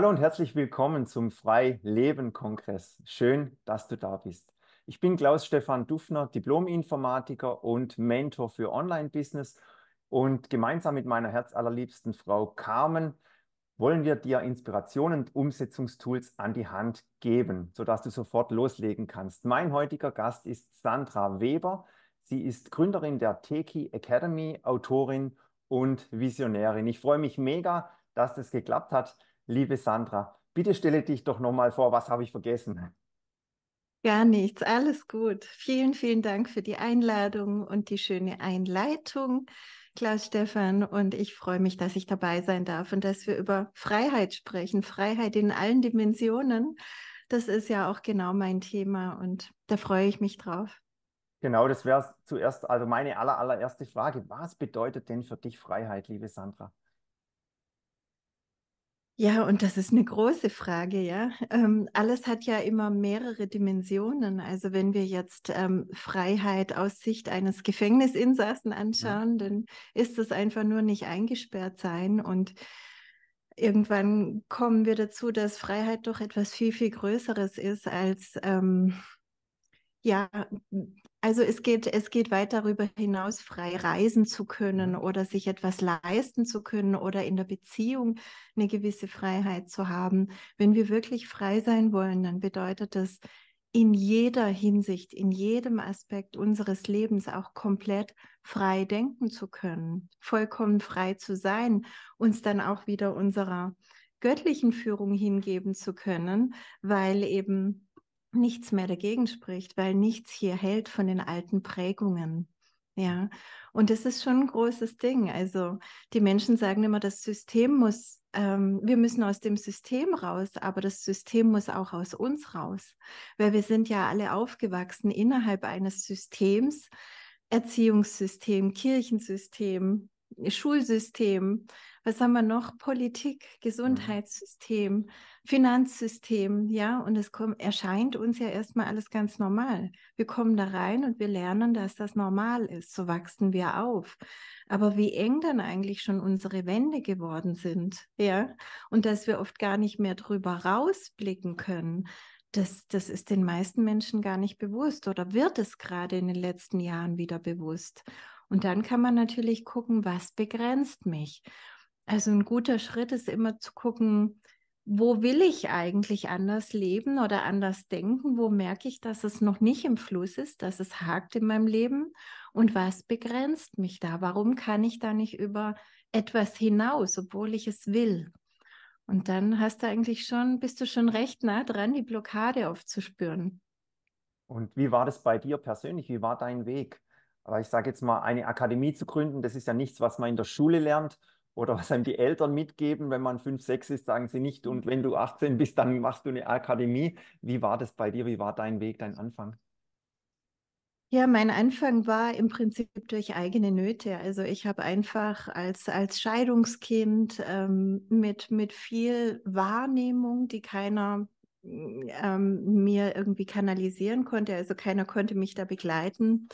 Hallo und herzlich willkommen zum Frei-Leben-Kongress. Schön, dass du da bist. Ich bin Klaus-Stefan Dufner, Diplom-Informatiker und Mentor für Online-Business. Und gemeinsam mit meiner herzallerliebsten Frau Carmen wollen wir dir Inspirationen und Umsetzungstools an die Hand geben, sodass du sofort loslegen kannst. Mein heutiger Gast ist Sandra Weber. Sie ist Gründerin der Teki Academy, Autorin und Visionärin. Ich freue mich mega, dass das geklappt hat Liebe Sandra, bitte stelle dich doch nochmal vor, was habe ich vergessen? Gar nichts, alles gut. Vielen, vielen Dank für die Einladung und die schöne Einleitung, Klaus Stefan. Und ich freue mich, dass ich dabei sein darf und dass wir über Freiheit sprechen, Freiheit in allen Dimensionen. Das ist ja auch genau mein Thema und da freue ich mich drauf. Genau, das wäre zuerst, also meine aller, allererste Frage. Was bedeutet denn für dich Freiheit, liebe Sandra? Ja, und das ist eine große Frage, ja. Ähm, alles hat ja immer mehrere Dimensionen. Also wenn wir jetzt ähm, Freiheit aus Sicht eines Gefängnisinsassen anschauen, ja. dann ist es einfach nur nicht eingesperrt sein. Und irgendwann kommen wir dazu, dass Freiheit doch etwas viel, viel Größeres ist als ähm, ja also es geht, es geht weit darüber hinaus, frei reisen zu können mhm. oder sich etwas leisten zu können oder in der Beziehung eine gewisse Freiheit zu haben. Wenn wir wirklich frei sein wollen, dann bedeutet das in jeder Hinsicht, in jedem Aspekt unseres Lebens auch komplett frei denken zu können, vollkommen frei zu sein, uns dann auch wieder unserer göttlichen Führung hingeben zu können, weil eben nichts mehr dagegen spricht, weil nichts hier hält von den alten Prägungen. Ja, und das ist schon ein großes Ding. Also die Menschen sagen immer, das System muss, ähm, wir müssen aus dem System raus, aber das System muss auch aus uns raus, weil wir sind ja alle aufgewachsen innerhalb eines Systems, Erziehungssystem, Kirchensystem, Schulsystem, was haben wir noch? Politik, mhm. Gesundheitssystem. Finanzsystem, ja, und es kommt, erscheint uns ja erstmal alles ganz normal. Wir kommen da rein und wir lernen, dass das normal ist. So wachsen wir auf. Aber wie eng dann eigentlich schon unsere Wände geworden sind, ja, und dass wir oft gar nicht mehr drüber rausblicken können. Das, das ist den meisten Menschen gar nicht bewusst oder wird es gerade in den letzten Jahren wieder bewusst. Und dann kann man natürlich gucken, was begrenzt mich. Also ein guter Schritt ist immer zu gucken, wo will ich eigentlich anders leben oder anders denken? Wo merke ich, dass es noch nicht im Fluss ist, dass es hakt in meinem Leben? Und was begrenzt mich da? Warum kann ich da nicht über etwas hinaus, obwohl ich es will? Und dann hast du eigentlich schon, bist du schon recht nah dran, die Blockade aufzuspüren. Und wie war das bei dir persönlich? Wie war dein Weg? Aber ich sage jetzt mal, eine Akademie zu gründen, das ist ja nichts, was man in der Schule lernt, oder was einem die Eltern mitgeben, wenn man fünf, sechs ist, sagen sie nicht, und wenn du 18 bist, dann machst du eine Akademie. Wie war das bei dir? Wie war dein Weg, dein Anfang? Ja, mein Anfang war im Prinzip durch eigene Nöte. Also ich habe einfach als, als Scheidungskind ähm, mit, mit viel Wahrnehmung, die keiner ähm, mir irgendwie kanalisieren konnte, also keiner konnte mich da begleiten,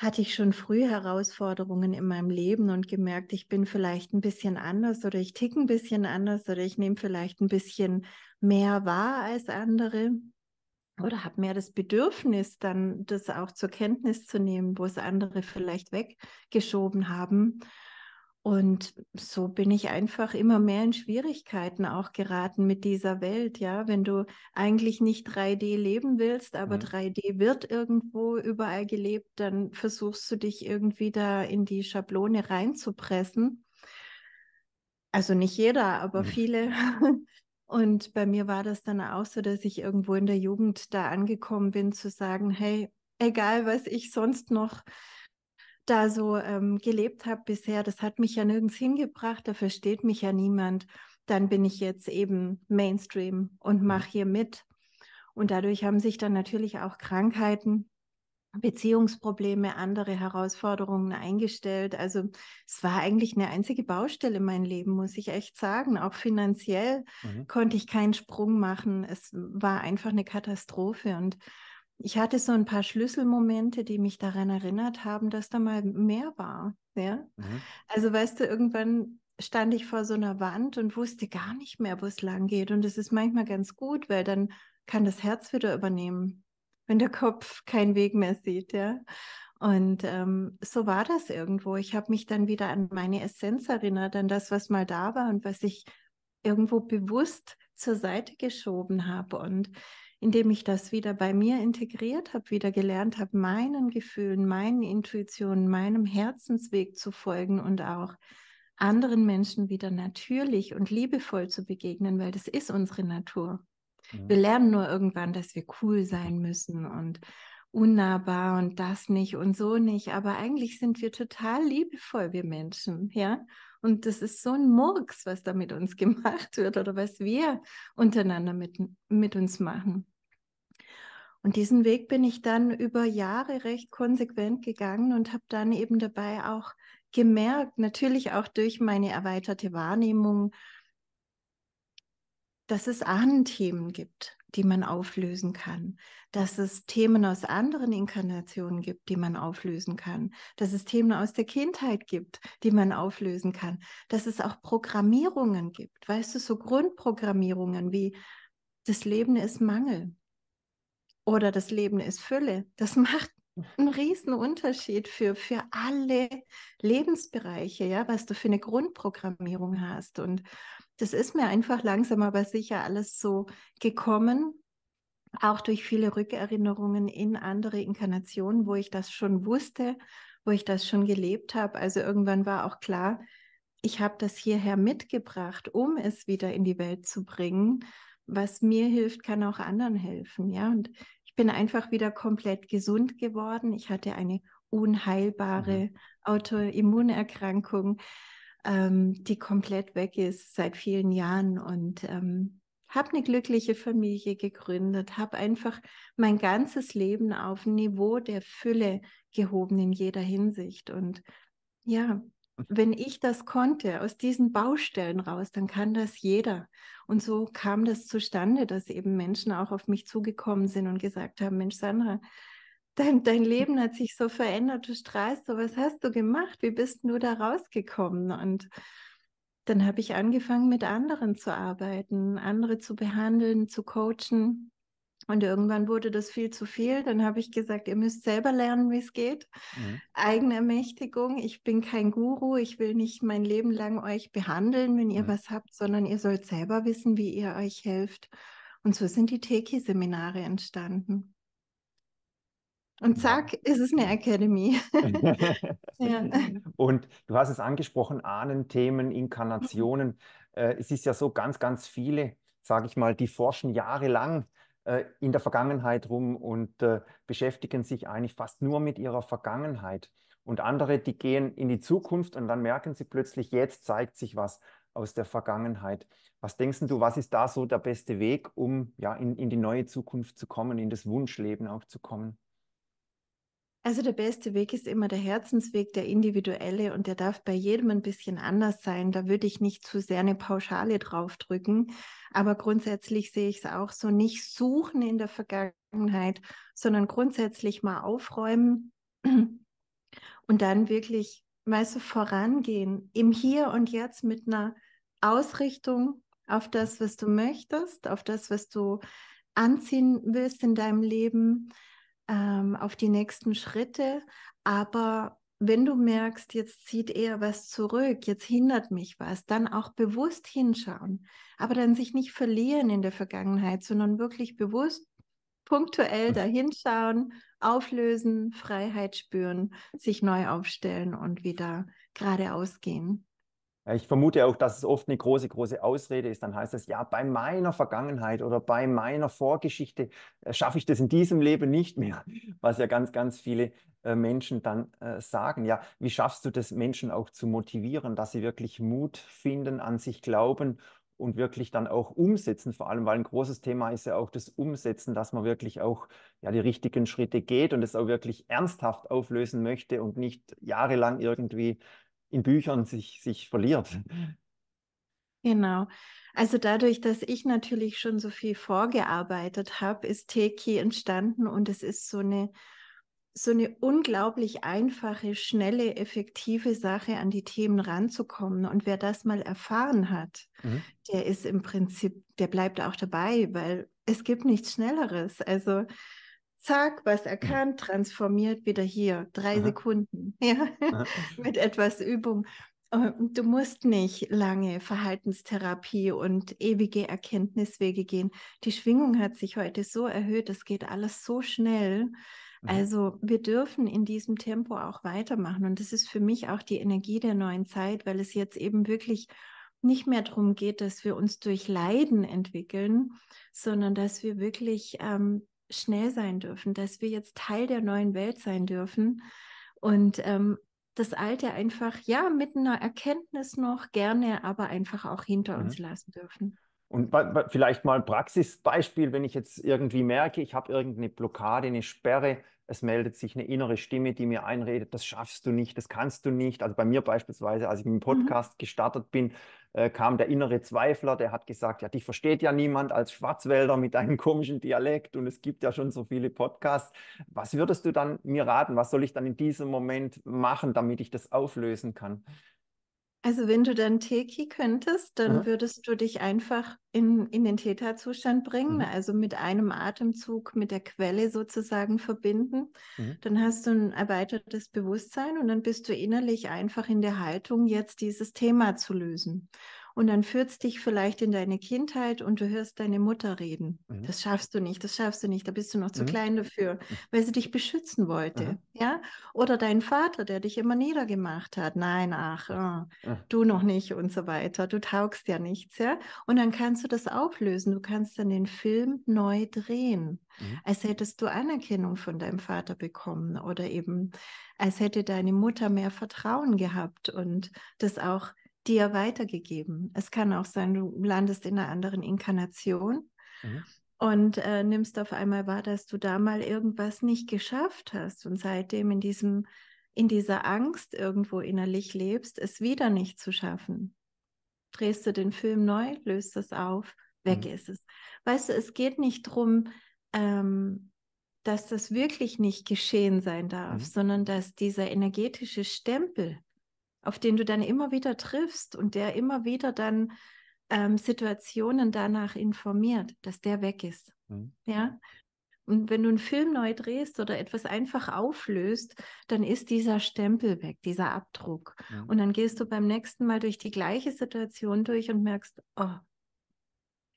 hatte ich schon früh Herausforderungen in meinem Leben und gemerkt, ich bin vielleicht ein bisschen anders oder ich ticke ein bisschen anders oder ich nehme vielleicht ein bisschen mehr wahr als andere oder habe mehr das Bedürfnis, dann das auch zur Kenntnis zu nehmen, wo es andere vielleicht weggeschoben haben. Und so bin ich einfach immer mehr in Schwierigkeiten auch geraten mit dieser Welt, ja, wenn du eigentlich nicht 3D leben willst, aber mhm. 3D wird irgendwo überall gelebt, dann versuchst du dich irgendwie da in die Schablone reinzupressen. Also nicht jeder, aber mhm. viele. Und bei mir war das dann auch so, dass ich irgendwo in der Jugend da angekommen bin zu sagen, hey, egal was ich sonst noch da so ähm, gelebt habe bisher, das hat mich ja nirgends hingebracht, da versteht mich ja niemand. Dann bin ich jetzt eben Mainstream und mhm. mache hier mit. Und dadurch haben sich dann natürlich auch Krankheiten, Beziehungsprobleme, andere Herausforderungen eingestellt. Also es war eigentlich eine einzige Baustelle mein Leben, muss ich echt sagen. Auch finanziell mhm. konnte ich keinen Sprung machen. Es war einfach eine Katastrophe. Und ich hatte so ein paar Schlüsselmomente, die mich daran erinnert haben, dass da mal mehr war. Ja? Mhm. Also weißt du, irgendwann stand ich vor so einer Wand und wusste gar nicht mehr, wo es lang geht. Und das ist manchmal ganz gut, weil dann kann das Herz wieder übernehmen, wenn der Kopf keinen Weg mehr sieht. Ja? Und ähm, so war das irgendwo. Ich habe mich dann wieder an meine Essenz erinnert, an das, was mal da war und was ich irgendwo bewusst zur Seite geschoben habe. Und indem ich das wieder bei mir integriert habe, wieder gelernt habe, meinen Gefühlen, meinen Intuitionen, meinem Herzensweg zu folgen und auch anderen Menschen wieder natürlich und liebevoll zu begegnen, weil das ist unsere Natur. Ja. Mhm. Wir lernen nur irgendwann, dass wir cool sein müssen und unnahbar und das nicht und so nicht. Aber eigentlich sind wir total liebevoll, wir Menschen, ja. Und das ist so ein Murks, was da mit uns gemacht wird oder was wir untereinander mit, mit uns machen. Und diesen Weg bin ich dann über Jahre recht konsequent gegangen und habe dann eben dabei auch gemerkt, natürlich auch durch meine erweiterte Wahrnehmung, dass es Ahnenthemen gibt die man auflösen kann, dass es Themen aus anderen Inkarnationen gibt, die man auflösen kann, dass es Themen aus der Kindheit gibt, die man auflösen kann, dass es auch Programmierungen gibt, weißt du, so Grundprogrammierungen wie das Leben ist Mangel oder das Leben ist Fülle, das macht ein Riesenunterschied für, für alle Lebensbereiche, ja, was du für eine Grundprogrammierung hast. Und das ist mir einfach langsam aber sicher alles so gekommen, auch durch viele Rückerinnerungen in andere Inkarnationen, wo ich das schon wusste, wo ich das schon gelebt habe. Also irgendwann war auch klar, ich habe das hierher mitgebracht, um es wieder in die Welt zu bringen. Was mir hilft, kann auch anderen helfen, ja. Und ich bin einfach wieder komplett gesund geworden. Ich hatte eine unheilbare mhm. Autoimmunerkrankung, ähm, die komplett weg ist seit vielen Jahren und ähm, habe eine glückliche Familie gegründet, habe einfach mein ganzes Leben auf ein Niveau der Fülle gehoben in jeder Hinsicht. Und ja, wenn ich das konnte, aus diesen Baustellen raus, dann kann das jeder. Und so kam das zustande, dass eben Menschen auch auf mich zugekommen sind und gesagt haben, Mensch, Sandra, dein, dein Leben hat sich so verändert, du strahlst so, was hast du gemacht? Wie bist du da rausgekommen? Und dann habe ich angefangen, mit anderen zu arbeiten, andere zu behandeln, zu coachen und irgendwann wurde das viel zu viel. Dann habe ich gesagt, ihr müsst selber lernen, wie es geht. Mhm. Eigenermächtigung. Ich bin kein Guru. Ich will nicht mein Leben lang euch behandeln, wenn ihr mhm. was habt, sondern ihr sollt selber wissen, wie ihr euch helft. Und so sind die Teki-Seminare entstanden. Und zack, ist es eine Akademie. ja. Und du hast es angesprochen, Ahnenthemen, Inkarnationen. Mhm. Äh, es ist ja so ganz, ganz viele, sage ich mal, die forschen jahrelang äh, in der Vergangenheit rum und äh, beschäftigen sich eigentlich fast nur mit ihrer Vergangenheit. Und andere, die gehen in die Zukunft und dann merken sie plötzlich, jetzt zeigt sich was aus der Vergangenheit. Was denkst du, was ist da so der beste Weg, um ja in, in die neue Zukunft zu kommen, in das Wunschleben auch zu kommen? Also der beste Weg ist immer der Herzensweg, der individuelle und der darf bei jedem ein bisschen anders sein. Da würde ich nicht zu sehr eine Pauschale draufdrücken. Aber grundsätzlich sehe ich es auch so, nicht suchen in der Vergangenheit, sondern grundsätzlich mal aufräumen und dann wirklich, weißt du, vorangehen im Hier und Jetzt mit einer Ausrichtung auf das, was du möchtest, auf das, was du anziehen willst in deinem Leben ähm, auf die nächsten Schritte. Aber wenn du merkst, jetzt zieht eher was zurück, jetzt hindert mich was, dann auch bewusst hinschauen. Aber dann sich nicht verlieren in der Vergangenheit, sondern wirklich bewusst punktuell hm. dahinschauen, auflösen, Freiheit spüren, sich neu aufstellen und wieder geradeaus gehen. Ich vermute auch, dass es oft eine große, große Ausrede ist. Dann heißt es, ja, bei meiner Vergangenheit oder bei meiner Vorgeschichte äh, schaffe ich das in diesem Leben nicht mehr, was ja ganz, ganz viele äh, Menschen dann äh, sagen. Ja, wie schaffst du das, Menschen auch zu motivieren, dass sie wirklich Mut finden, an sich glauben und wirklich dann auch umsetzen, vor allem, weil ein großes Thema ist ja auch das Umsetzen, dass man wirklich auch ja, die richtigen Schritte geht und es auch wirklich ernsthaft auflösen möchte und nicht jahrelang irgendwie in Büchern sich, sich verliert. Mhm. Genau. Also dadurch, dass ich natürlich schon so viel vorgearbeitet habe, ist Teki entstanden und es ist so eine so eine unglaublich einfache, schnelle, effektive Sache, an die Themen ranzukommen. Und wer das mal erfahren hat, mhm. der ist im Prinzip, der bleibt auch dabei, weil es gibt nichts Schnelleres. Also zack, was erkannt, transformiert, wieder hier, drei Aha. Sekunden, ja, ah, mit etwas Übung. Ähm, du musst nicht lange Verhaltenstherapie und ewige Erkenntniswege gehen. Die Schwingung hat sich heute so erhöht, es geht alles so schnell. Mhm. Also wir dürfen in diesem Tempo auch weitermachen. Und das ist für mich auch die Energie der neuen Zeit, weil es jetzt eben wirklich nicht mehr darum geht, dass wir uns durch Leiden entwickeln, sondern dass wir wirklich ähm, schnell sein dürfen, dass wir jetzt Teil der neuen Welt sein dürfen und ähm, das Alte einfach, ja, mit einer Erkenntnis noch gerne, aber einfach auch hinter ja. uns mhm. lassen dürfen. Und vielleicht mal ein Praxisbeispiel, wenn ich jetzt irgendwie merke, ich habe irgendeine Blockade, eine Sperre, es meldet sich eine innere Stimme, die mir einredet, das schaffst du nicht, das kannst du nicht. Also bei mir beispielsweise, als ich mit dem mhm. Podcast mhm. gestartet bin, äh, kam der innere Zweifler, der hat gesagt, ja, dich versteht ja niemand als Schwarzwälder mit deinem komischen Dialekt und es gibt ja schon so viele Podcasts. Was würdest du dann mir raten? Was soll ich dann in diesem Moment machen, damit ich das auflösen kann? Also wenn du dann Teki könntest, dann ja. würdest du dich einfach in, in den Theta-Zustand bringen, mhm. also mit einem Atemzug mit der Quelle sozusagen verbinden. Mhm. Dann hast du ein erweitertes Bewusstsein und dann bist du innerlich einfach in der Haltung, jetzt dieses Thema zu lösen und dann führt es dich vielleicht in deine Kindheit und du hörst deine Mutter reden. Mhm. Das schaffst du nicht, das schaffst du nicht, da bist du noch zu mhm. klein dafür, mhm. weil sie dich beschützen wollte. Mhm. Ja? Oder dein Vater, der dich immer niedergemacht hat. Nein, ach, oh, du noch nicht und so weiter. Du taugst ja nichts, ja? Und dann kannst du das auflösen. Du kannst dann den Film neu drehen. Mhm. Als hättest du Anerkennung von deinem Vater bekommen oder eben als hätte deine Mutter mehr Vertrauen gehabt und das auch dir weitergegeben. Es kann auch sein, du landest in einer anderen Inkarnation mhm. und äh, nimmst auf einmal wahr, dass du da mal irgendwas nicht geschafft hast und seitdem in diesem in dieser Angst irgendwo innerlich lebst, es wieder nicht zu schaffen. Drehst du den Film neu, löst es auf, weg mhm. ist es. Weißt du, es geht nicht darum, ähm, dass das wirklich nicht geschehen sein darf, mhm. sondern dass dieser energetische Stempel, auf den du dann immer wieder triffst und der immer wieder dann ähm, Situationen danach informiert, dass der weg ist. Mhm. Ja. Und wenn du einen Film neu drehst oder etwas einfach auflöst, dann ist dieser Stempel weg, dieser Abdruck. Ja. Und dann gehst du beim nächsten Mal durch die gleiche Situation durch und merkst, oh,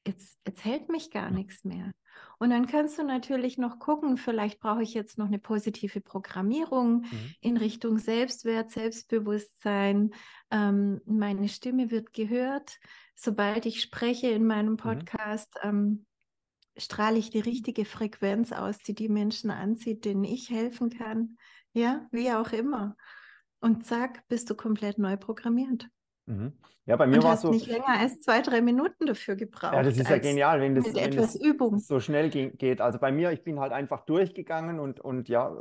jetzt, jetzt hält mich gar nichts mehr. Und dann kannst du natürlich noch gucken, vielleicht brauche ich jetzt noch eine positive Programmierung mhm. in Richtung Selbstwert, Selbstbewusstsein. Ähm, meine Stimme wird gehört. Sobald ich spreche in meinem mhm. Podcast, mhm. ähm, strahle ich die richtige Frequenz aus, die die Menschen anzieht, denen ich helfen kann. Ja, wie auch immer. Und zack, bist du komplett neu programmiert. Mhm. Ja, bei mir war es so. nicht länger als zwei, drei Minuten dafür gebraucht. Ja, das ist ja genial, wenn das, wenn das so schnell geht. Also bei mir, ich bin halt einfach durchgegangen und, und ja,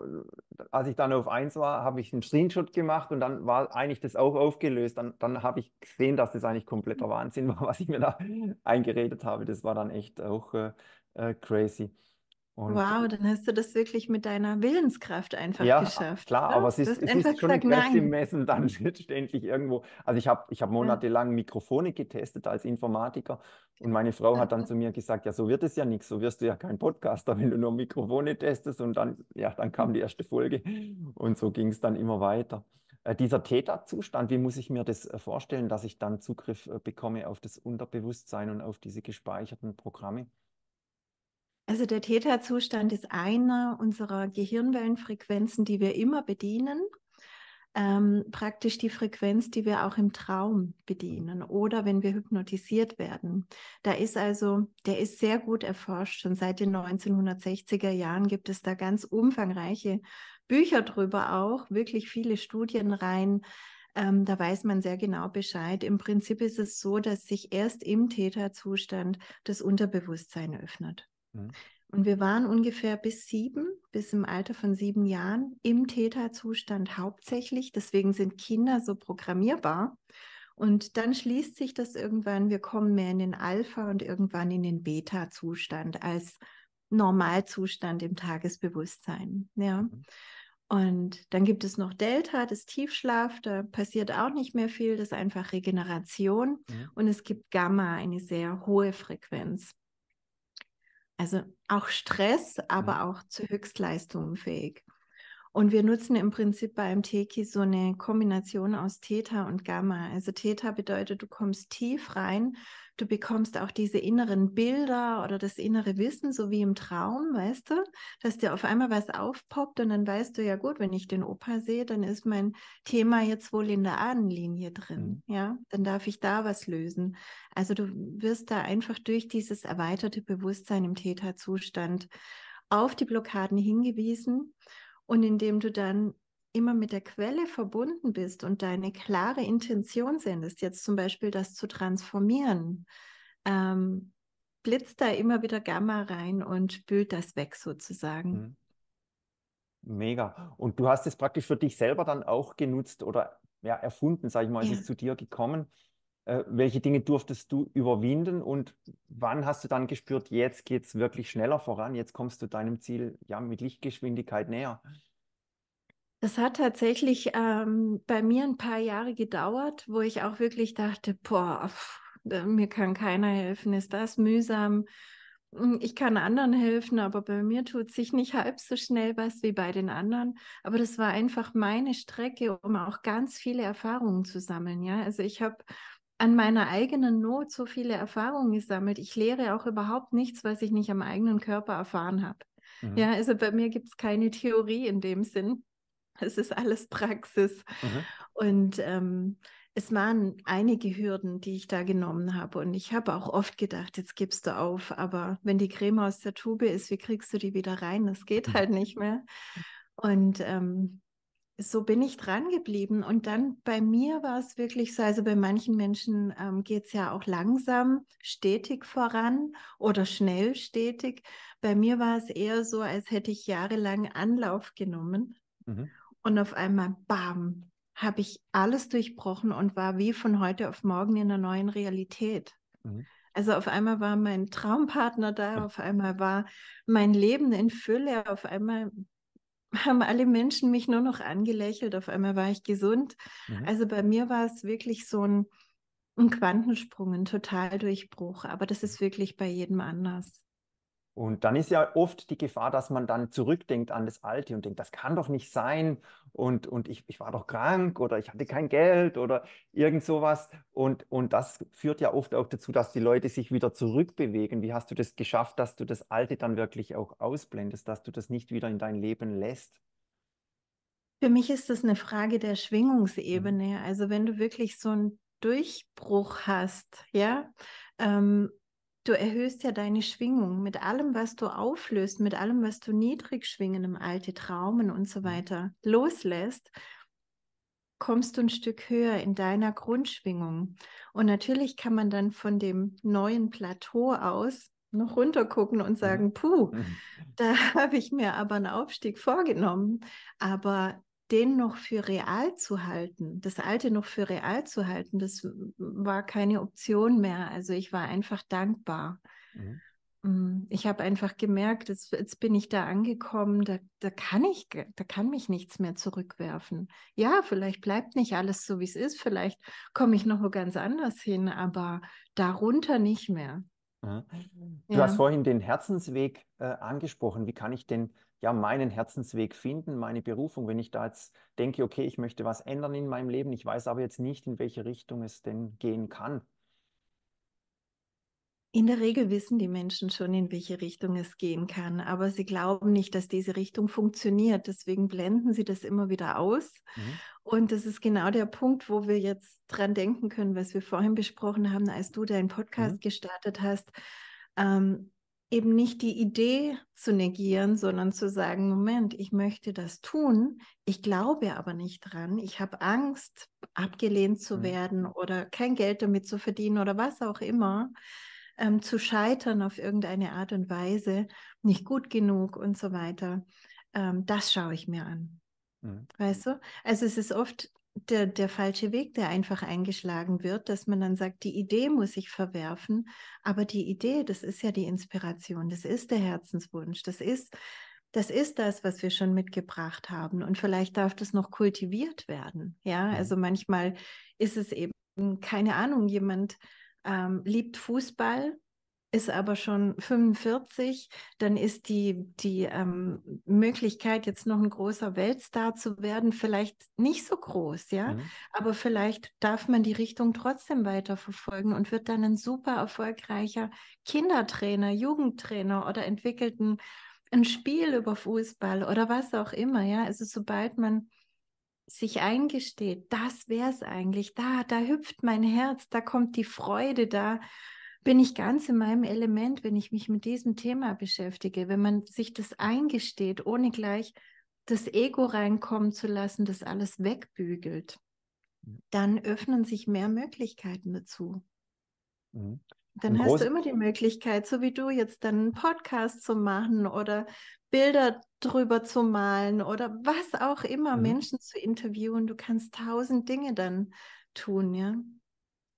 als ich dann auf eins war, habe ich einen Screenshot gemacht und dann war eigentlich das auch aufgelöst. Dann, dann habe ich gesehen, dass das eigentlich kompletter mhm. Wahnsinn war, was ich mir da eingeredet habe. Das war dann echt auch äh, äh crazy. Und wow, dann hast du das wirklich mit deiner Willenskraft einfach ja, geschafft. Klar, ja, ne? aber es ist, es ist schon ein Messen dann letztendlich irgendwo. Also ich habe ich hab monatelang Mikrofone getestet als Informatiker und meine Frau hat dann zu mir gesagt, ja, so wird es ja nichts, so wirst du ja kein Podcaster, wenn du nur Mikrofone testest und dann, ja, dann kam die erste Folge und so ging es dann immer weiter. Äh, dieser Täterzustand, wie muss ich mir das äh, vorstellen, dass ich dann Zugriff äh, bekomme auf das Unterbewusstsein und auf diese gespeicherten Programme? Also der Theta-Zustand ist einer unserer Gehirnwellenfrequenzen, die wir immer bedienen. Ähm, praktisch die Frequenz, die wir auch im Traum bedienen oder wenn wir hypnotisiert werden. Da ist also, der ist sehr gut erforscht. Schon seit den 1960er Jahren gibt es da ganz umfangreiche Bücher drüber auch, wirklich viele Studien rein. Ähm, da weiß man sehr genau Bescheid. Im Prinzip ist es so, dass sich erst im Täterzustand das Unterbewusstsein öffnet. Mhm. Und wir waren ungefähr bis sieben, bis im Alter von sieben Jahren im Täterzustand hauptsächlich. Deswegen sind Kinder so programmierbar. Und dann schließt sich das irgendwann, wir kommen mehr in den Alpha und irgendwann in den Beta-Zustand als Normalzustand im Tagesbewusstsein. Ja. Mhm. Und dann gibt es noch Delta, das Tiefschlaf, da passiert auch nicht mehr viel, das ist einfach Regeneration. Mhm. Und es gibt Gamma, eine sehr hohe Frequenz. Also auch Stress, aber auch zu Höchstleistungen fähig. Und wir nutzen im Prinzip bei einem Teki so eine Kombination aus Theta und Gamma. Also Theta bedeutet, du kommst tief rein, du bekommst auch diese inneren Bilder oder das innere Wissen, so wie im Traum, weißt du, dass dir auf einmal was aufpoppt und dann weißt du ja gut, wenn ich den Opa sehe, dann ist mein Thema jetzt wohl in der Ahnenlinie drin, mhm. ja, dann darf ich da was lösen. Also du wirst da einfach durch dieses erweiterte Bewusstsein im Theta-Zustand auf die Blockaden hingewiesen und indem du dann immer mit der Quelle verbunden bist und deine klare Intention sendest, jetzt zum Beispiel das zu transformieren, ähm, blitzt da immer wieder Gamma rein und spült das weg sozusagen. Mhm. Mega. Und du hast es praktisch für dich selber dann auch genutzt oder ja, erfunden, sag ich mal, ja. es ist zu dir gekommen. Äh, welche Dinge durftest du überwinden und wann hast du dann gespürt, jetzt geht es wirklich schneller voran, jetzt kommst du deinem Ziel ja mit Lichtgeschwindigkeit näher? Das hat tatsächlich ähm, bei mir ein paar Jahre gedauert, wo ich auch wirklich dachte, boah, mir kann keiner helfen, ist das mühsam. Hm, ich kann anderen helfen, aber bei mir tut sich nicht halb so schnell was wie bei den anderen. Aber das war einfach meine Strecke, um auch ganz viele Erfahrungen zu sammeln. Ja, also ich habe an meiner eigenen Not so viele Erfahrungen gesammelt. Ich lehre auch überhaupt nichts, was ich nicht am eigenen Körper erfahren habe. Mhm. Ja, also bei mir gibt es keine Theorie in dem Sinn. Es ist alles Praxis. Mhm. Und ähm, es waren einige Hürden, die ich da genommen habe. Und ich habe auch oft gedacht, jetzt gibst du auf. Aber wenn die Creme aus der Tube ist, wie kriegst du die wieder rein? Das geht mhm. halt nicht mehr. Und ähm, so bin ich dran geblieben. Und dann bei mir war es wirklich so, also bei manchen Menschen ähm, geht es ja auch langsam, stetig voran oder schnell stetig. Bei mir war es eher so, als hätte ich jahrelang Anlauf genommen mhm. und auf einmal, bam, habe ich alles durchbrochen und war wie von heute auf morgen in einer neuen Realität. Mhm. Also auf einmal war mein Traumpartner da, auf einmal war mein Leben in Fülle, auf einmal haben alle Menschen mich nur noch angelächelt. Auf einmal war ich gesund. Mhm. Also bei mir war es wirklich so ein, ein Quantensprung, ein Totaldurchbruch. Aber das ist wirklich bei jedem anders. Und dann ist ja oft die Gefahr, dass man dann zurückdenkt an das Alte und denkt, das kann doch nicht sein und, und ich, ich war doch krank oder ich hatte kein Geld oder irgend sowas. Und, und das führt ja oft auch dazu, dass die Leute sich wieder zurückbewegen. Wie hast du das geschafft, dass du das Alte dann wirklich auch ausblendest, dass du das nicht wieder in dein Leben lässt? Für mich ist das eine Frage der mhm. Schwingungsebene. Also wenn du wirklich so einen Durchbruch hast, ja, ähm, Du erhöhst ja deine Schwingung mit allem, was du auflöst, mit allem, was du niedrig im alte Traumen und so mhm. weiter loslässt, kommst du ein Stück höher in deiner Grundschwingung. Und natürlich kann man dann von dem neuen Plateau aus noch runter gucken und mhm. sagen, puh, mhm. da habe ich mir aber einen Aufstieg vorgenommen. Aber den noch für real zu halten, das alte noch für real zu halten, das war keine Option mehr. Also ich war einfach dankbar. Mhm. Mm, ich habe einfach gemerkt, jetzt, jetzt, bin ich da angekommen, da, da kann ich, da kann mich nichts mehr zurückwerfen. Ja, vielleicht bleibt nicht alles so, wie es ist, vielleicht komme ich noch wo ganz anders hin, aber darunter nicht mehr. Mhm. Du ja. hast vorhin den Herzensweg äh, angesprochen. Wie kann ich denn ja, meinen Herzensweg finden, meine Berufung. Wenn ich da jetzt denke, okay, ich möchte was ändern in meinem Leben, ich weiß aber jetzt nicht, in welche Richtung es denn gehen kann. In der Regel wissen die Menschen schon, in welche Richtung es gehen kann, aber sie glauben nicht, dass diese Richtung funktioniert. Deswegen blenden sie das immer wieder aus. Mhm. Und das ist genau der Punkt, wo wir jetzt dran denken können, was wir vorhin besprochen haben, als du deinen Podcast mhm. gestartet hast. Ähm, eben nicht die Idee zu negieren, sondern zu sagen, Moment, ich möchte das tun, ich glaube aber nicht dran, ich habe Angst, abgelehnt zu mhm. werden oder kein Geld damit zu verdienen oder was auch immer, ähm, zu scheitern auf irgendeine Art und Weise, nicht gut genug und so weiter. Ähm, das schaue ich mir an. Mhm. Weißt du? Also es ist oft der, der falsche Weg, der einfach eingeschlagen wird, dass man dann sagt, die Idee muss ich verwerfen, aber die Idee, das ist ja die Inspiration, das ist der Herzenswunsch, das ist, das ist das, was wir schon mitgebracht haben. Und vielleicht darf das noch kultiviert werden. Ja, mhm. also manchmal ist es eben, keine Ahnung, jemand ähm, liebt Fußball ist aber schon 45, dann ist die, die ähm, Möglichkeit, jetzt noch ein großer Weltstar zu werden, vielleicht nicht so groß, ja. Mhm. Aber vielleicht darf man die Richtung trotzdem weiterverfolgen und wird dann ein super erfolgreicher Kindertrainer, Jugendtrainer oder entwickelt ein, ein Spiel über Fußball oder was auch immer, ja. Also sobald man sich eingesteht, das wäre es eigentlich, da, da hüpft mein Herz, da kommt die Freude, da bin ich ganz in meinem Element, wenn ich mich mit diesem Thema beschäftige, wenn man sich das eingesteht, ohne gleich das Ego reinkommen zu lassen, das alles wegbügelt, dann öffnen sich mehr Möglichkeiten dazu. Mhm. Dann hast du immer die Möglichkeit, so wie du jetzt dann einen Podcast zu machen oder Bilder drüber zu malen oder was auch immer, mhm. Menschen zu interviewen. Du kannst tausend Dinge dann tun, ja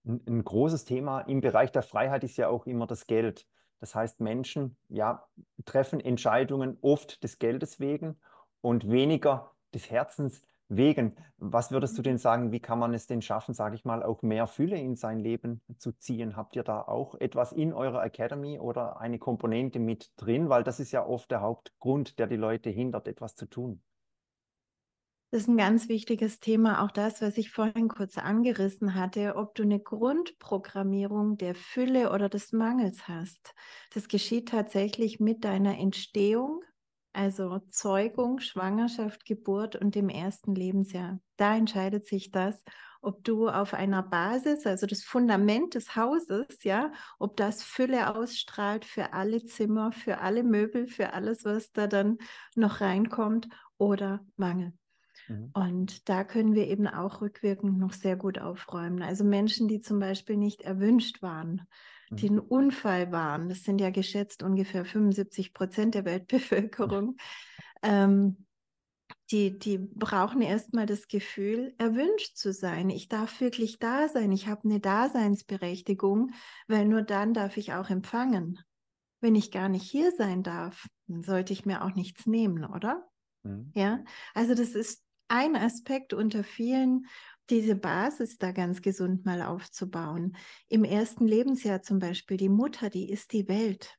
ein, ein großes Thema im Bereich der Freiheit ist ja auch immer das Geld. Das heißt, Menschen ja, treffen Entscheidungen oft des Geldes wegen und weniger des Herzens wegen. Was würdest du denn sagen, wie kann man es denn schaffen, sage ich mal, auch mehr Fülle in sein Leben zu ziehen? Habt ihr da auch etwas in eurer Academy oder eine Komponente mit drin? Weil das ist ja oft der Hauptgrund, der die Leute hindert, etwas zu tun. Das ist ein ganz wichtiges Thema, auch das, was ich vorhin kurz angerissen hatte, ob du eine Grundprogrammierung der Fülle oder des Mangels hast. Das geschieht tatsächlich mit deiner Entstehung, also Zeugung, Schwangerschaft, Geburt und dem ersten Lebensjahr. Da entscheidet sich das, ob du auf einer Basis, also das Fundament des Hauses, ja, ob das Fülle ausstrahlt für alle Zimmer, für alle Möbel, für alles, was da dann noch reinkommt oder Mangel. Mhm. Und da können wir eben auch rückwirkend noch sehr gut aufräumen. Also Menschen, die zum Beispiel nicht erwünscht waren, mhm. die einen Unfall waren, das sind ja geschätzt ungefähr 75 Prozent der Weltbevölkerung, ähm, die, die brauchen erstmal das Gefühl, erwünscht zu sein. Ich darf wirklich da sein. Ich habe eine Daseinsberechtigung, weil nur dann darf ich auch empfangen. Wenn ich gar nicht hier sein darf, dann sollte ich mir auch nichts nehmen, oder? Mhm. Ja, also das ist ein Aspekt unter vielen, diese Basis da ganz gesund mal aufzubauen. Im ersten Lebensjahr zum Beispiel, die Mutter, die ist die Welt.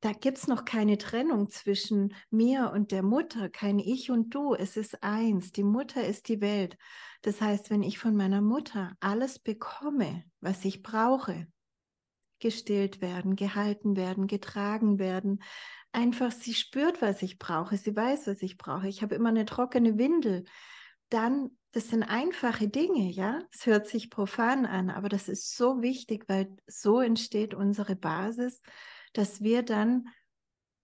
Da gibt es noch keine Trennung zwischen mir und der Mutter, kein Ich und Du, es ist eins, die Mutter ist die Welt. Das heißt, wenn ich von meiner Mutter alles bekomme, was ich brauche, gestillt werden, gehalten werden, getragen werden. Einfach, sie spürt, was ich brauche, sie weiß, was ich brauche. Ich habe immer eine trockene Windel. Dann, das sind einfache Dinge, ja. Es hört sich profan an, aber das ist so wichtig, weil so entsteht unsere Basis, dass wir dann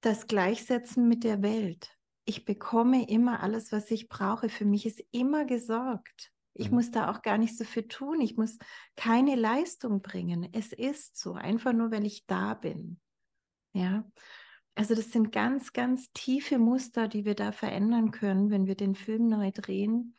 das gleichsetzen mit der Welt. Ich bekomme immer alles, was ich brauche. Für mich ist immer gesorgt. Ich mhm. muss da auch gar nicht so viel tun. Ich muss keine Leistung bringen. Es ist so, einfach nur, weil ich da bin. Ja. Also das sind ganz, ganz tiefe Muster, die wir da verändern können, wenn wir den Film neu drehen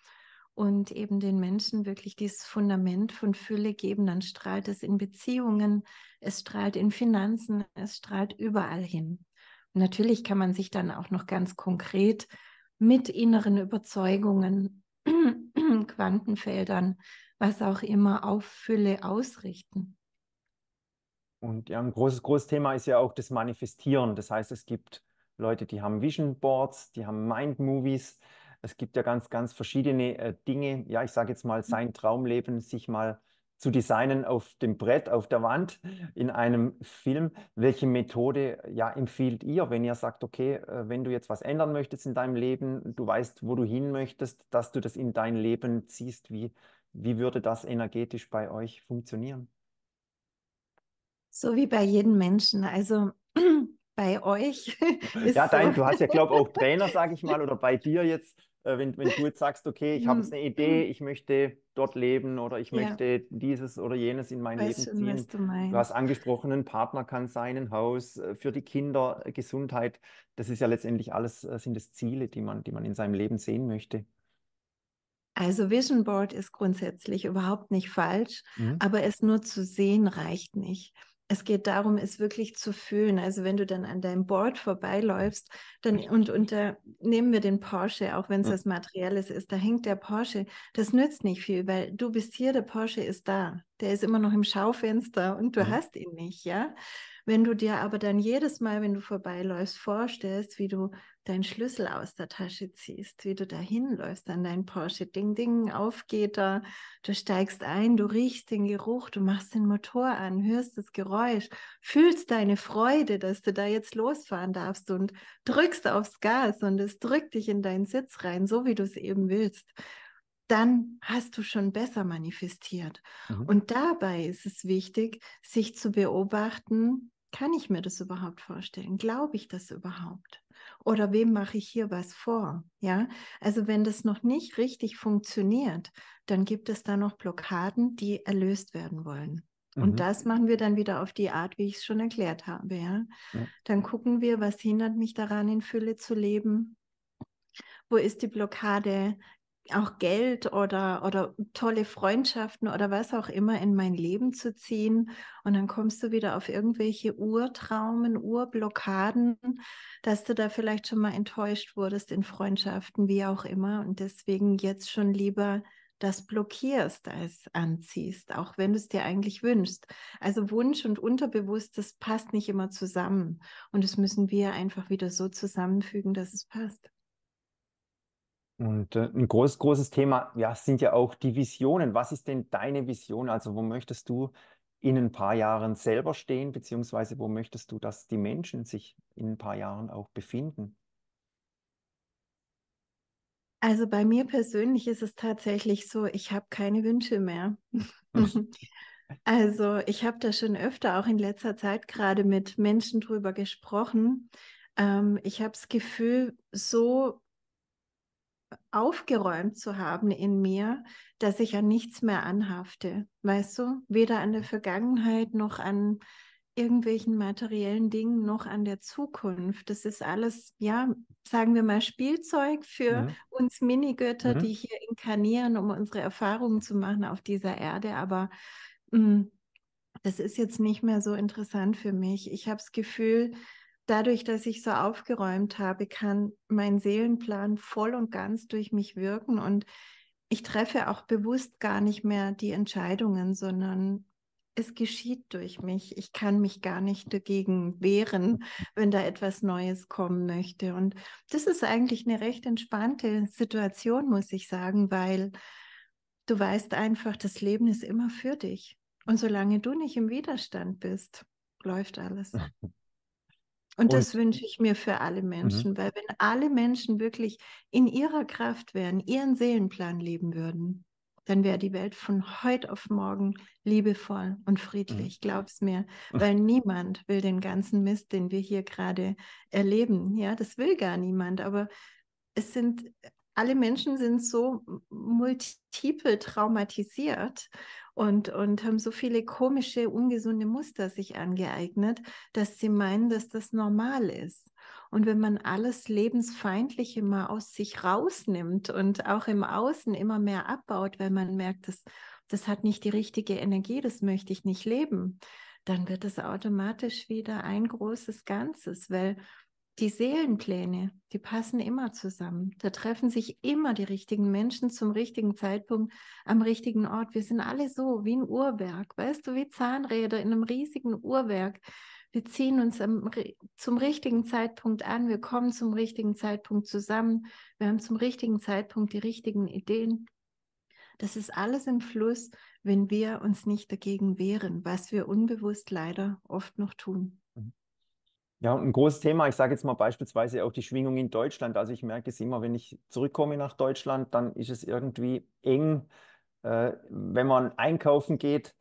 und eben den Menschen wirklich dieses Fundament von Fülle geben, dann strahlt es in Beziehungen, es strahlt in Finanzen, es strahlt überall hin. Und natürlich kann man sich dann auch noch ganz konkret mit inneren Überzeugungen Quantenfeldern, was auch immer, auf Fülle ausrichten. Und ja, ein großes, großes Thema ist ja auch das Manifestieren. Das heißt, es gibt Leute, die haben Vision Boards, die haben Mind Movies. Es gibt ja ganz, ganz verschiedene äh, Dinge. Ja, ich sage jetzt mal, sein Traumleben sich mal zu designen auf dem Brett, auf der Wand, in einem Film. Welche Methode ja, empfiehlt ihr, wenn ihr sagt, okay, äh, wenn du jetzt was ändern möchtest in deinem Leben, du weißt, wo du hin möchtest, dass du das in dein Leben ziehst, wie, wie würde das energetisch bei euch funktionieren? So wie bei jedem Menschen. Also bei euch. ja, dein, so. du hast ja, glaube ich, auch Trainer, sage ich mal, oder bei dir jetzt äh, wenn, wenn du jetzt sagst, okay, ich habe jetzt mhm. eine Idee, mhm. ich möchte dort leben oder ich möchte ja. dieses oder jenes in mein weißt Leben ziehen. Schon, du, du, hast angesprochen, ein Partner kann sein, ein Haus, äh, für die Kinder, äh, Gesundheit. Das ist ja letztendlich alles, sind es Ziele, die man, die man in seinem Leben sehen möchte. Also Vision Board ist grundsätzlich überhaupt nicht falsch, mhm. aber es nur zu sehen reicht nicht es geht darum, es wirklich zu fühlen. Also wenn du dann an deinem Board vorbeiläufst, dann und, und nehmen wir den Porsche, auch wenn es ja. was Materielles ist, da hängt der Porsche. Das nützt nicht viel, weil du bist hier, der Porsche ist da. Der ist immer noch im Schaufenster und du ja. Mhm. hast ihn nicht, ja. Wenn du dir aber dann jedes Mal, wenn du vorbeiläufst, vorstellst, wie du deinen Schlüssel aus der Tasche ziehst, wie du dahin läufst an dein Porsche, ding, ding, auf geht er, du steigst ein, du riechst den Geruch, du machst den Motor an, hörst das Geräusch, fühlst deine Freude, dass du da jetzt losfahren darfst und drückst aufs Gas und es drückt dich in deinen Sitz rein, so wie du es eben willst dann hast du schon besser manifestiert. Mhm. Und dabei ist es wichtig, sich zu beobachten, kann ich mir das überhaupt vorstellen? Glaube ich das überhaupt? Oder wem mache ich hier was vor? Ja, also wenn das noch nicht richtig funktioniert, dann gibt es da noch Blockaden, die erlöst werden wollen. Mhm. Und das machen wir dann wieder auf die Art, wie ich es schon erklärt habe. Ja? ja? Dann gucken wir, was hindert mich daran, in Fülle zu leben? Wo ist die Blockade? auch Geld oder, oder tolle Freundschaften oder was auch immer in mein Leben zu ziehen. Und dann kommst du wieder auf irgendwelche Urtraumen, Urblockaden, dass du da vielleicht schon mal enttäuscht wurdest in Freundschaften, wie auch immer. Und deswegen jetzt schon lieber das blockierst als anziehst, auch wenn du es dir eigentlich wünschst. Also Wunsch und Unterbewusstes passt nicht immer zusammen. Und das müssen wir einfach wieder so zusammenfügen, dass es passt. Und äh, ein groß, großes Thema, ja, sind ja auch die Visionen. Was ist denn deine Vision? Also wo möchtest du in ein paar Jahren selber stehen, beziehungsweise wo möchtest du, dass die Menschen sich in ein paar Jahren auch befinden? Also bei mir persönlich ist es tatsächlich so, ich habe keine Wünsche mehr. Hm. also ich habe da schon öfter auch in letzter Zeit gerade mit Menschen drüber gesprochen. Ähm, ich habe das Gefühl, so aufgeräumt zu haben in mir, dass ich an nichts mehr anhafte, weißt du? Weder an der mhm. Vergangenheit noch an irgendwelchen materiellen Dingen noch an der Zukunft. Das ist alles, ja, sagen wir mal, Spielzeug für ja. uns Minigötter, mhm. die hier inkarnieren, um unsere Erfahrungen zu machen auf dieser Erde. Aber mh, mm, das ist jetzt nicht mehr so interessant für mich. Ich habe das Gefühl, dadurch, dass ich so aufgeräumt habe, kann mein Seelenplan voll und ganz durch mich wirken und ich treffe auch bewusst gar nicht mehr die Entscheidungen, sondern es geschieht durch mich. Ich kann mich gar nicht dagegen wehren, wenn da etwas Neues kommen möchte. Und das ist eigentlich eine recht entspannte Situation, muss ich sagen, weil du weißt einfach, das Leben ist immer für dich. Und solange du nicht im Widerstand bist, läuft alles. Und, und das wünsche ich mir für alle mhm. Menschen, mhm. weil wenn alle Menschen wirklich in ihrer Kraft wären, ihren Seelenplan leben würden, dann wäre die Welt von heute auf morgen liebevoll und mhm. friedlich, mhm. glaub's mir, weil niemand will den ganzen Mist, den wir hier gerade erleben. Ja, das will gar niemand, aber es sind alle Menschen sind so multiple traumatisiert und, und haben so viele komische, ungesunde Muster sich angeeignet, dass sie meinen, dass das normal ist. Und wenn man alles Lebensfeindliche mal aus sich rausnimmt und auch im Außen immer mehr abbaut, weil man merkt, dass das hat nicht die richtige Energie, das möchte ich nicht leben, dann wird das automatisch wieder ein großes Ganzes, weil die Seelenpläne, die passen immer zusammen. Da treffen sich immer die richtigen Menschen zum richtigen Zeitpunkt am richtigen Ort. Wir sind alle so wie ein Uhrwerk, weißt du, wie Zahnräder in einem riesigen Uhrwerk. Wir ziehen uns am, zum richtigen Zeitpunkt an, wir kommen zum richtigen Zeitpunkt zusammen, wir haben zum richtigen Zeitpunkt die richtigen Ideen. Das ist alles im Fluss, wenn wir uns nicht dagegen wehren, was wir unbewusst leider oft noch tun. Ja, und ein großes Thema, ich sage jetzt mal beispielsweise auch die Schwingung in Deutschland. Also ich merke es immer, wenn ich zurückkomme nach Deutschland, dann ist es irgendwie eng. Äh, wenn man einkaufen geht,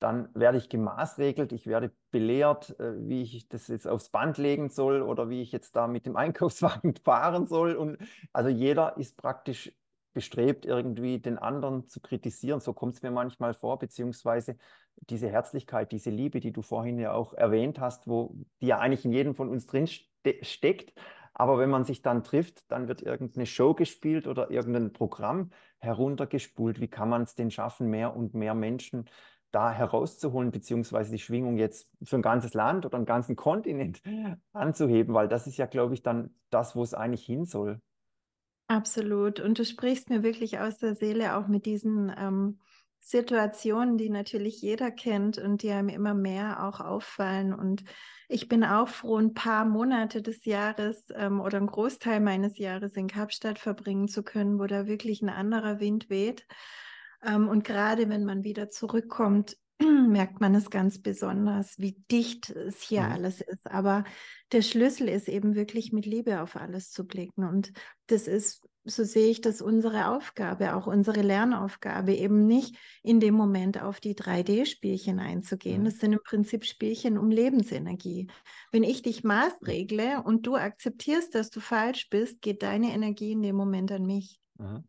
dann werde ich gemaßregelt, ich werde belehrt, äh, wie ich das jetzt aufs Band legen soll oder wie ich jetzt da mit dem Einkaufswagen fahren soll. Und also jeder ist praktisch bestrebt, irgendwie den anderen zu kritisieren. So kommt es mir manchmal vor, beziehungsweise diese Herzlichkeit, diese Liebe, die du vorhin ja auch erwähnt hast, wo die ja eigentlich in jedem von uns drin ste steckt. Aber wenn man sich dann trifft, dann wird irgendeine Show gespielt oder irgendein Programm heruntergespult. Wie kann man es denn schaffen, mehr und mehr Menschen da herauszuholen, beziehungsweise die Schwingung jetzt für ein ganzes Land oder einen ganzen Kontinent anzuheben? Weil das ist ja, glaube ich, dann das, wo es eigentlich hin soll. Absolut. Und du sprichst mir wirklich aus der Seele auch mit diesen ähm, Situationen, die natürlich jeder kennt und die einem immer mehr auch auffallen. Und ich bin auch froh, ein paar Monate des Jahres ähm, oder einen Großteil meines Jahres in Kapstadt verbringen zu können, wo da wirklich ein anderer Wind weht. Ähm, und gerade wenn man wieder zurückkommt, merkt man es ganz besonders, wie dicht es hier mhm. alles ist. Aber der Schlüssel ist eben wirklich mit Liebe auf alles zu blicken. Und das ist so sehe ich das unsere Aufgabe, auch unsere Lernaufgabe, eben nicht in dem Moment auf die 3D-Spielchen einzugehen. Mhm. Das sind im Prinzip Spielchen um Lebensenergie. Wenn ich dich maßregle und du akzeptierst, dass du falsch bist, geht deine Energie in dem Moment an mich. Aha. Mhm.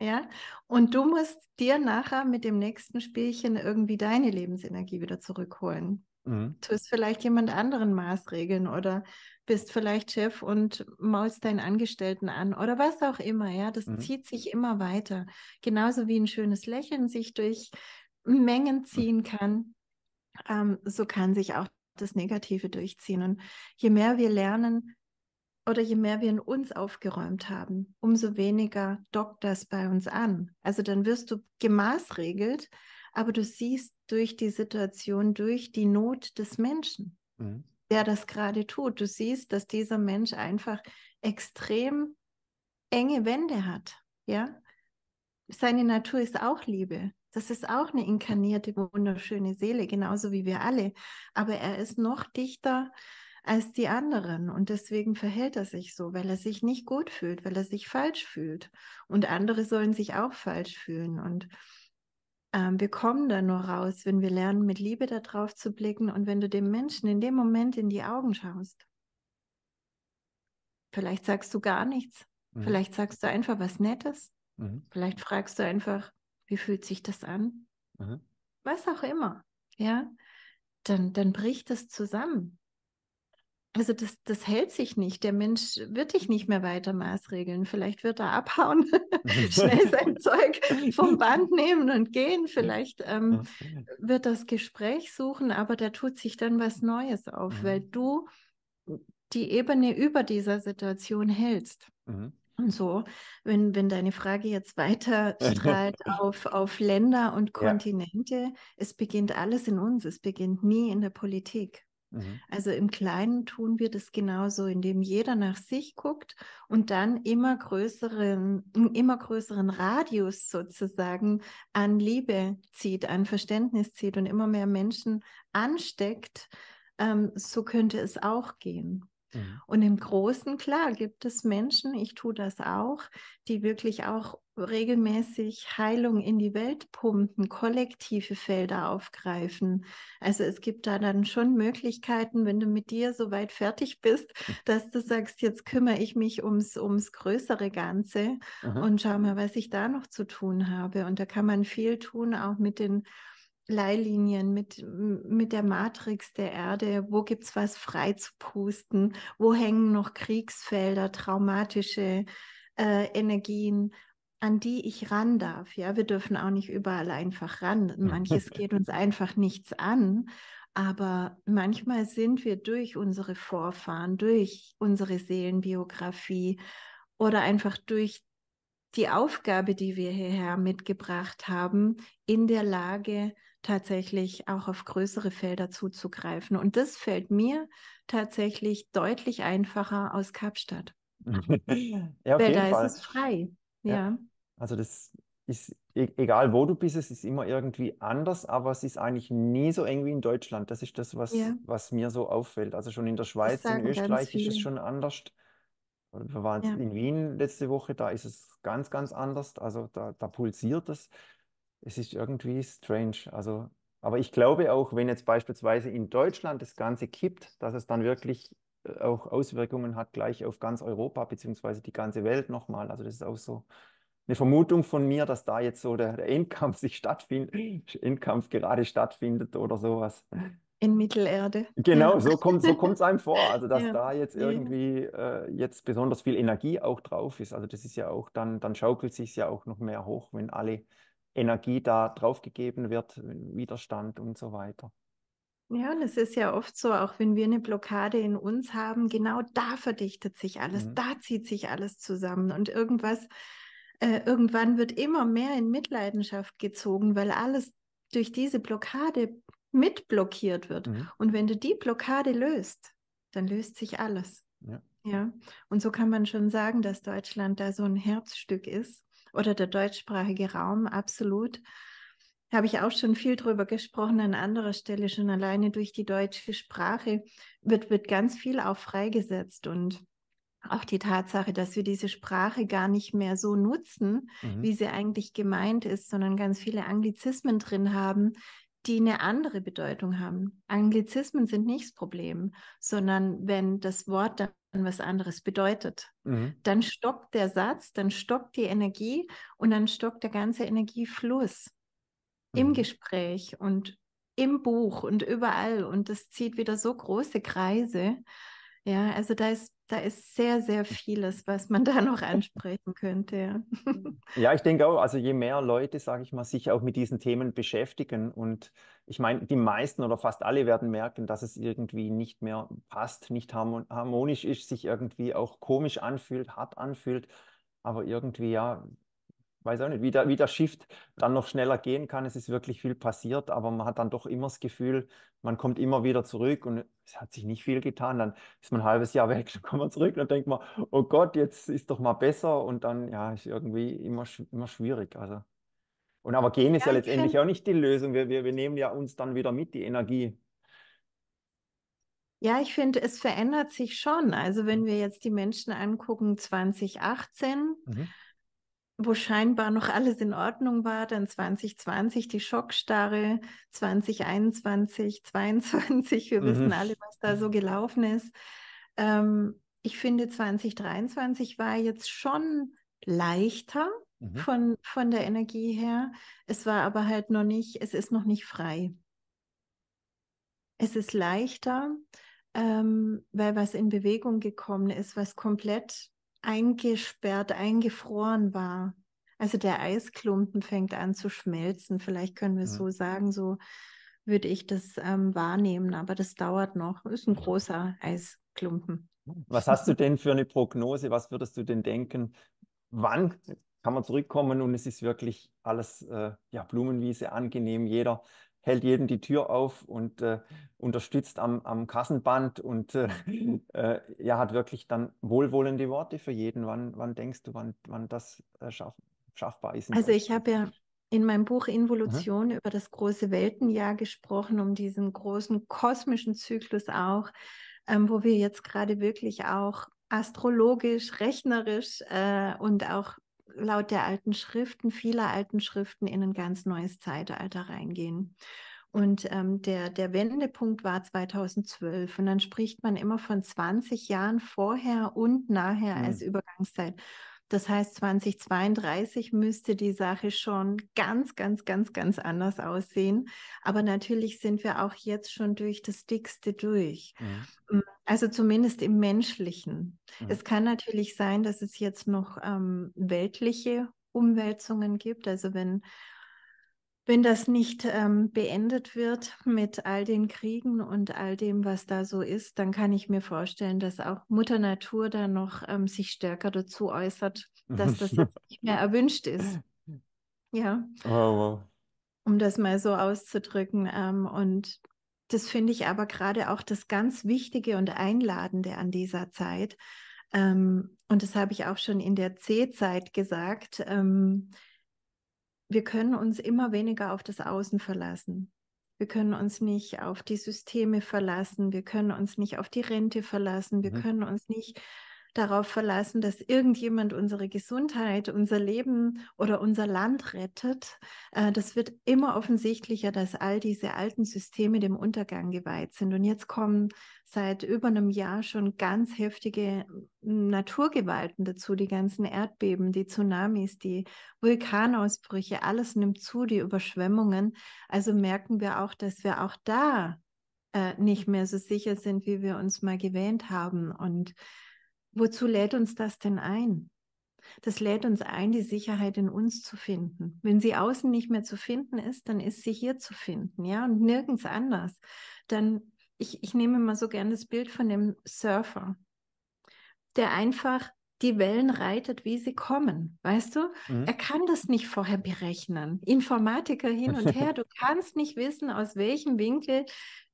Ja, und du musst dir nachher mit dem nächsten Spielchen irgendwie deine Lebensenergie wieder zurückholen. Mhm. Tust vielleicht jemand anderen Maßregeln oder bist vielleicht Chef und maulst deinen Angestellten an oder was auch immer. Ja, das mhm. zieht sich immer weiter. Genauso wie ein schönes Lächeln sich durch Mengen mhm. ziehen mhm. kann, ähm, so kann sich auch das Negative durchziehen. Und je mehr wir lernen, oder je mehr wir in uns aufgeräumt haben, umso weniger dockt das bei uns an. Also dann wirst du gemaßregelt aber du siehst durch die Situation, durch die Not des Menschen, mhm. der das gerade tut. Du siehst, dass dieser Mensch einfach extrem enge Wände hat. Ja, seine Natur ist auch Liebe. Das ist auch eine inkarnierte, wunderschöne Seele, genauso wie wir alle. Aber er ist noch dichter als die anderen und deswegen verhält er sich so, weil er sich nicht gut fühlt, weil er sich falsch fühlt. Und andere sollen sich auch falsch fühlen. Und ähm, wir kommen da nur raus, wenn wir lernen, mit Liebe darauf zu blicken und wenn du dem Menschen in dem Moment in die Augen schaust. Vielleicht sagst du gar nichts. Mhm. Vielleicht sagst du einfach was Nettes. Mhm. Vielleicht fragst du einfach, wie fühlt sich das an? Mhm. Was auch immer. Ja, dann, dann bricht es zusammen also das, das hält sich nicht. Der Mensch wird dich mhm. nicht mehr weiter maßregeln. Vielleicht wird er abhauen, schnell sein Zeug vom Band nehmen und gehen. Vielleicht ähm, wird das Gespräch suchen, aber da tut sich dann was Neues auf, mhm. weil du die Ebene über dieser Situation hältst. Mhm. Und so, wenn, wenn deine Frage jetzt weiter strahlt auf, auf Länder und Kontinente, ja. es beginnt alles in uns, es beginnt nie in der Politik. Mhm. Also im Kleinen tun wir das genauso, indem jeder nach sich guckt und dann immer größeren, immer größeren Radius sozusagen an Liebe zieht, an Verständnis zieht und immer mehr Menschen ansteckt. Ähm, so könnte es auch gehen. Mhm. Und im Großen, klar, gibt es Menschen, ich tue das auch, die wirklich auch regelmäßig Heilung in die Welt pumpen, kollektive Felder aufgreifen. Also es gibt da dann schon Möglichkeiten, wenn du mit dir so weit fertig bist, mhm. dass du sagst, jetzt kümmere ich mich ums, ums größere Ganze Aha. und schau mal, was ich da noch zu tun habe. Und da kann man viel tun, auch mit den Leihlinien, mit, mit der Matrix der Erde, wo gibt es was frei zu pusten, wo hängen noch Kriegsfelder, traumatische äh, Energien, an die ich ran darf. Ja, wir dürfen auch nicht überall einfach ran. Manches geht uns einfach nichts an. Aber manchmal sind wir durch unsere Vorfahren, durch unsere Seelenbiografie oder einfach durch die Aufgabe, die wir hierher mitgebracht haben, in der Lage, tatsächlich auch auf größere Felder zuzugreifen. Und das fällt mir tatsächlich deutlich einfacher aus Kapstadt. ja, Weil da Fall. ist es frei. Ja. ja. Also das ist e-, egal, wo du bist, es ist immer irgendwie anders, aber es ist eigentlich nie so eng wie in Deutschland. Das ist das, was, ja. was mir so auffällt. Also schon in der Schweiz, in Österreich ist es schon anders. Wir waren ja. in Wien letzte Woche, da ist es ganz, ganz anders. Also da, da pulsiert es es ist irgendwie strange. Also, aber ich glaube auch, wenn jetzt beispielsweise in Deutschland das Ganze kippt, dass es dann wirklich äh, auch Auswirkungen hat gleich auf ganz Europa beziehungsweise die ganze Welt nochmal. Also das ist auch so eine Vermutung von mir, dass da jetzt so der, der Endkampf sich stattfindet, Endkampf gerade stattfindet oder sowas. In Mittelerde. Genau, so kommt so kommt es einem vor, also dass ja. da jetzt irgendwie äh, jetzt besonders viel Energie auch drauf ist. Also das ist ja auch dann dann schaukelt sich ja auch noch mehr hoch, wenn alle Energie da draufgegeben wird, Widerstand und so weiter. Ja, und es ist ja oft so, auch wenn wir eine Blockade in uns haben, genau da verdichtet sich alles, mhm. da zieht sich alles zusammen und irgendwas, äh, irgendwann wird immer mehr in Mitleidenschaft gezogen, weil alles durch diese Blockade mitblockiert wird. Mhm. Und wenn du die Blockade löst, dann löst sich alles. Ja. ja. Und so kann man schon sagen, dass Deutschland da so ein Herzstück ist oder der deutschsprachige Raum, absolut. Habe ich auch schon viel drüber gesprochen an anderer Stelle, schon alleine durch die deutsche Sprache wird, wird ganz viel auch freigesetzt und auch die Tatsache, dass wir diese Sprache gar nicht mehr so nutzen, mhm. wie sie eigentlich gemeint ist, sondern ganz viele Anglizismen drin haben, die eine andere Bedeutung haben. Anglizismen sind nicht das Problem, sondern wenn das Wort dann was anderes bedeutet, mhm. dann stoppt der Satz, dann stoppt die Energie und dann stoppt der ganze Energiefluss mhm. im Gespräch und im Buch und überall. Und das zieht wieder so große Kreise. Ja, also da ist, da ist sehr, sehr vieles, was man da noch ansprechen könnte. Ja, ja ich denke auch, also je mehr Leute, sage ich mal, sich auch mit diesen Themen beschäftigen und ich meine, die meisten oder fast alle werden merken, dass es irgendwie nicht mehr passt, nicht harmonisch ist, sich irgendwie auch komisch anfühlt, hart anfühlt, aber irgendwie ja, weiß auch nicht, wie der, wie der Shift dann noch schneller gehen kann. Es ist wirklich viel passiert, aber man hat dann doch immer das Gefühl, man kommt immer wieder zurück und es hat sich nicht viel getan. Dann ist man ein halbes Jahr weg, dann kommt man zurück und dann denkt man, oh Gott, jetzt ist doch mal besser und dann ja, ist irgendwie immer, immer schwierig. Also. Und aber gehen ist ja, ja letztendlich auch nicht die Lösung. Wir, wir, wir nehmen ja uns dann wieder mit, die Energie. Ja, ich finde, es verändert sich schon. Also wenn mhm. wir jetzt die Menschen angucken, 2018, mhm wo scheinbar noch alles in Ordnung war, dann 2020 die Schockstarre, 2021, 2022, wir mhm. wissen alle, was da so gelaufen ist. Ähm, ich finde, 2023 war jetzt schon leichter mhm. von, von der Energie her. Es war aber halt noch nicht, es ist noch nicht frei. Es ist leichter, ähm, weil was in Bewegung gekommen ist, was komplett eingesperrt, eingefroren war. Also der Eisklumpen fängt an zu schmelzen. Vielleicht können wir ja. so sagen, so würde ich das ähm, wahrnehmen, aber das dauert noch. Ist ein großer Eisklumpen. Was hast du denn für eine Prognose? Was würdest du denn denken? Wann kann man zurückkommen und es ist wirklich alles äh, ja, Blumenwiese angenehm? Jeder hält jedem die Tür auf und äh, unterstützt am, am Kassenband und äh, äh, ja, hat wirklich dann wohlwollende Worte für jeden. Wann, wann denkst du, wann, wann das äh, schaff, schaffbar ist? Also ich habe ja in meinem Buch mhm. Involution mhm. über das große Weltenjahr gesprochen, um diesen großen kosmischen Zyklus auch, ähm, wo wir jetzt gerade wirklich auch astrologisch, rechnerisch äh, und auch laut der alten Schriften, vieler alten Schriften in ein ganz neues Zeitalter reingehen. Und ähm, der, der Wendepunkt war 2012. Und dann spricht man immer von 20 Jahren vorher und nachher mhm. als Übergangszeit. Das heißt, 2032 müsste die Sache schon ganz, ganz, ganz, ganz anders aussehen. Aber natürlich sind wir auch jetzt schon durch das Dickste durch. Ja. Mhm. Hm, also zumindest im Menschlichen. Ja. Es mhm. kann natürlich sein, dass es jetzt noch ähm, weltliche Umwälzungen gibt. Also wenn wenn das nicht ähm, beendet wird mit all den Kriegen und all dem, was da so ist, dann kann ich mir vorstellen, dass auch Mutter Natur da noch ähm, sich stärker dazu äußert, dass das jetzt nicht mehr erwünscht ist. Ja. Oh, wow. Um das mal so auszudrücken. Ähm, und das finde ich aber gerade auch das ganz Wichtige und Einladende an dieser Zeit. Ähm, und das habe ich auch schon in der C-Zeit gesagt ähm, wir können uns immer weniger auf das Außen verlassen. Wir können uns nicht auf die Systeme verlassen. Wir können uns nicht auf die Rente verlassen. Wir mhm. können uns nicht darauf verlassen, dass irgendjemand unsere Gesundheit, unser Leben oder unser Land rettet. Äh, das wird immer offensichtlicher, dass all diese alten Systeme dem Untergang geweiht sind. Und jetzt kommen seit über einem Jahr schon ganz heftige hm, Naturgewalten dazu, die ganzen Erdbeben, die Tsunamis, die Vulkanausbrüche, alles nimmt zu, die Überschwemmungen. Also merken wir auch, dass wir auch da äh, nicht mehr so sicher sind, wie wir uns mal gewähnt haben. Und Wozu lädt uns das denn ein? Das lädt uns ein, die Sicherheit in uns zu finden. Wenn sie außen nicht mehr zu finden ist, dann ist sie hier zu finden, ja, und nirgends anders. Dann, ich, ich nehme mal so gerne das Bild von dem Surfer, der einfach die Wellen reitet, wie sie kommen. Weißt du? Mhm. Er kann das nicht vorher berechnen. Informatiker hin und her, du kannst nicht wissen, aus welchem Winkel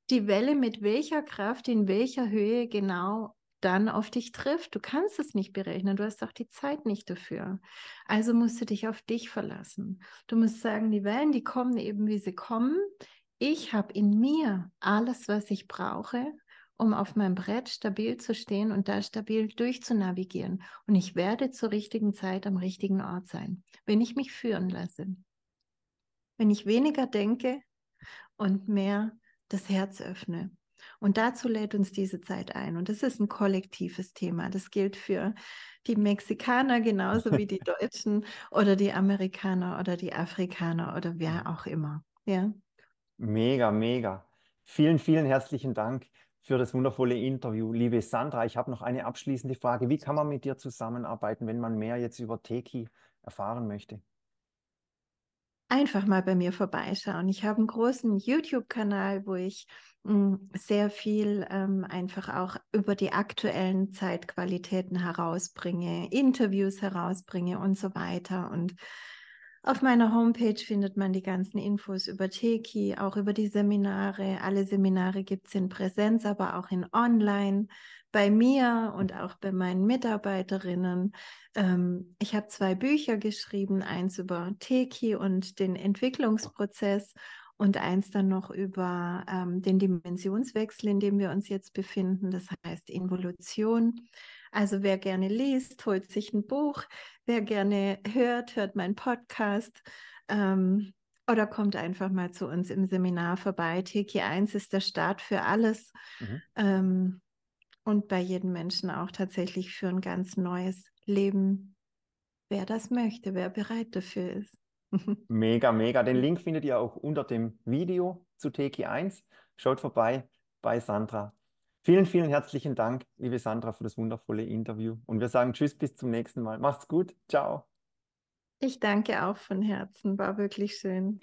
die Welle mit welcher Kraft in welcher Höhe genau dann auf dich trifft. Du kannst es nicht berechnen, du hast auch die Zeit nicht dafür. Also musst du dich auf dich verlassen. Du musst sagen, die Wellen, die kommen eben, wie sie kommen. Ich habe in mir alles, was ich brauche, um auf meinem Brett stabil zu stehen und da stabil durchzunavigieren. Und ich werde zur richtigen Zeit am richtigen Ort sein, wenn ich mich führen lasse. Wenn ich weniger denke und mehr das Herz öffne und dazu lädt uns diese Zeit ein. Und das ist ein kollektives Thema. Das gilt für die Mexikaner genauso wie die Deutschen oder die Amerikaner oder die Afrikaner oder wer auch immer. Ja. Mega, mega. Vielen, vielen herzlichen Dank für das wundervolle Interview. Liebe Sandra, ich habe noch eine abschließende Frage. Wie kann man mit dir zusammenarbeiten, wenn man mehr jetzt über Teki erfahren möchte? einfach mal bei mir vorbeischauen. Ich habe einen großen YouTube-Kanal, wo ich hm, sehr viel ähm, einfach auch über die aktuellen Zeitqualitäten herausbringe, Interviews herausbringe und so weiter. Und auf meiner Homepage findet man die ganzen Infos über Teki, auch über die Seminare. Alle Seminare gibt es in Präsenz, aber auch in Online bei mir und auch bei meinen Mitarbeiterinnen. Ähm, ich habe zwei Bücher geschrieben, eins über Teki und den Entwicklungsprozess und eins dann noch über ähm, den Dimensionswechsel, in dem wir uns jetzt befinden, das heißt Involution. Also wer gerne liest, holt sich ein Buch. Wer gerne hört, hört meinen Podcast. Ähm, oder kommt einfach mal zu uns im Seminar vorbei. TK1 ist der Start für alles. Mhm. Ähm, und bei jedem Menschen auch tatsächlich für ein ganz neues Leben. Wer das möchte, wer bereit dafür ist. mega, mega. Den Link findet ihr auch unter dem Video zu tk 1. Schaut vorbei bei Sandra Vielen, vielen herzlichen Dank, liebe Sandra, für das wundervolle Interview. Und wir sagen Tschüss, bis zum nächsten Mal. Macht's gut. Ciao. Ich danke auch von Herzen. War wirklich schön.